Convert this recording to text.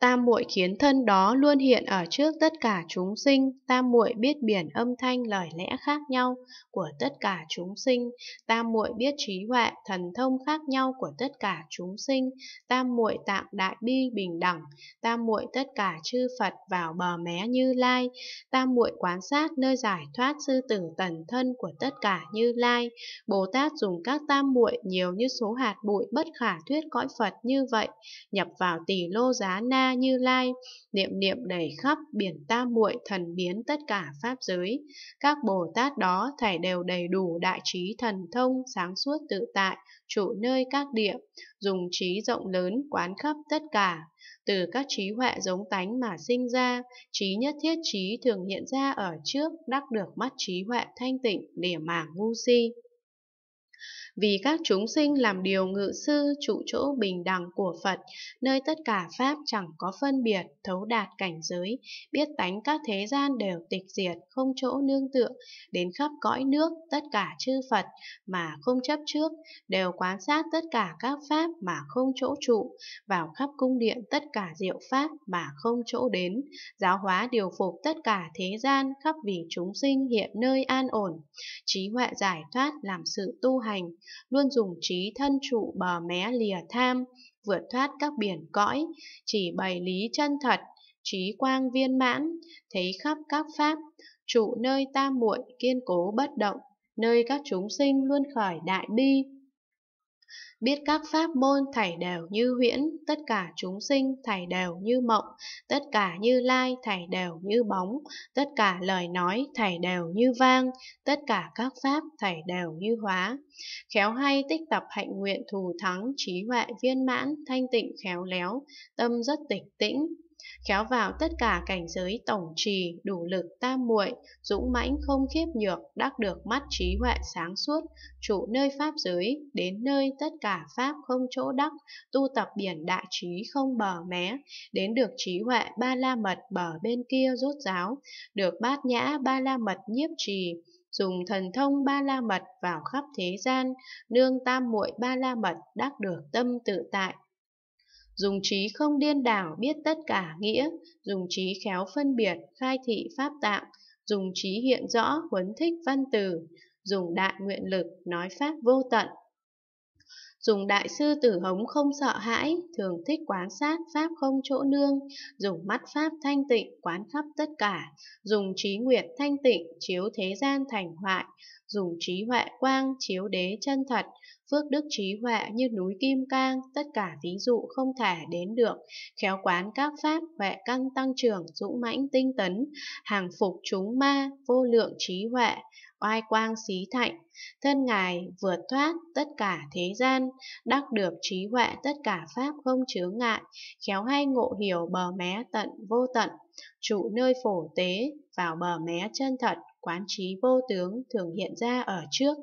Tam muội khiến thân đó luôn hiện ở trước tất cả chúng sinh, tam muội biết biển âm thanh lời lẽ khác nhau của tất cả chúng sinh, tam muội biết trí huệ thần thông khác nhau của tất cả chúng sinh, tam muội tạm đại bi bình đẳng, tam muội tất cả chư Phật vào bờ mé Như Lai, tam muội quán sát nơi giải thoát sư tử tần thân của tất cả Như Lai. Bồ Tát dùng các tam muội nhiều như số hạt bụi bất khả thuyết cõi Phật như vậy, nhập vào tỷ lô giá na la như lai niệm niệm đầy khắp biển ta muội thần biến tất cả pháp giới các bồ tát đó thảy đều đầy đủ đại trí thần thông sáng suốt tự tại trụ nơi các địa dùng trí rộng lớn quán khắp tất cả từ các trí huệ giống tánh mà sinh ra trí nhất thiết trí thường hiện ra ở trước đắc được mắt trí huệ thanh tịnh để mảng ngu si vì các chúng sinh làm điều ngự sư trụ chỗ bình đẳng của Phật, nơi tất cả Pháp chẳng có phân biệt, thấu đạt cảnh giới, biết tánh các thế gian đều tịch diệt, không chỗ nương tựa, đến khắp cõi nước tất cả chư Phật mà không chấp trước, đều quan sát tất cả các Pháp mà không chỗ trụ, vào khắp cung điện tất cả diệu Pháp mà không chỗ đến, giáo hóa điều phục tất cả thế gian khắp vì chúng sinh hiện nơi an ổn, trí huệ giải thoát làm sự tu hành hành, luôn dùng trí thân trụ bờ mé lìa tham, vượt thoát các biển cõi, chỉ bày lý chân thật, trí quang viên mãn, thấy khắp các pháp, trụ nơi ta muội kiên cố bất động, nơi các chúng sinh luôn khởi đại bi, Biết các pháp môn thảy đều như huyễn, tất cả chúng sinh thảy đều như mộng, tất cả như lai thảy đều như bóng, tất cả lời nói thảy đều như vang, tất cả các pháp thảy đều như hóa. Khéo hay tích tập hạnh nguyện thù thắng, trí huệ viên mãn, thanh tịnh khéo léo, tâm rất tịch tĩnh, khéo vào tất cả cảnh giới tổng trì, đủ lực tam muội, dũng mãnh không khiếp nhược, đắc được mắt trí huệ sáng suốt, trụ nơi pháp giới, đến nơi tất cả pháp không chỗ đắc, tu tập biển đại trí không bờ mé, đến được trí huệ ba la mật bờ bên kia rốt giáo, được bát nhã ba la mật nhiếp trì, dùng thần thông ba la mật vào khắp thế gian, nương tam muội ba la mật đắc được tâm tự tại, dùng trí không điên đảo biết tất cả nghĩa, dùng trí khéo phân biệt, khai thị pháp tạng, dùng trí hiện rõ, huấn thích văn từ, dùng đại nguyện lực, nói pháp vô tận. Dùng đại sư tử hống không sợ hãi, thường thích quán sát pháp không chỗ nương, dùng mắt pháp thanh tịnh quán khắp tất cả, dùng trí nguyệt thanh tịnh chiếu thế gian thành hoại, dùng trí huệ quang chiếu đế chân thật, phước đức trí huệ như núi kim cang, tất cả ví dụ không thể đến được, khéo quán các pháp huệ căn tăng trưởng dũng mãnh tinh tấn, hàng phục chúng ma, vô lượng trí huệ, oai quang xí thạnh, thân ngài vượt thoát tất cả thế gian, đắc được trí huệ tất cả pháp không chướng ngại, khéo hay ngộ hiểu bờ mé tận vô tận, trụ nơi phổ tế, vào bờ mé chân thật, quán trí vô tướng thường hiện ra ở trước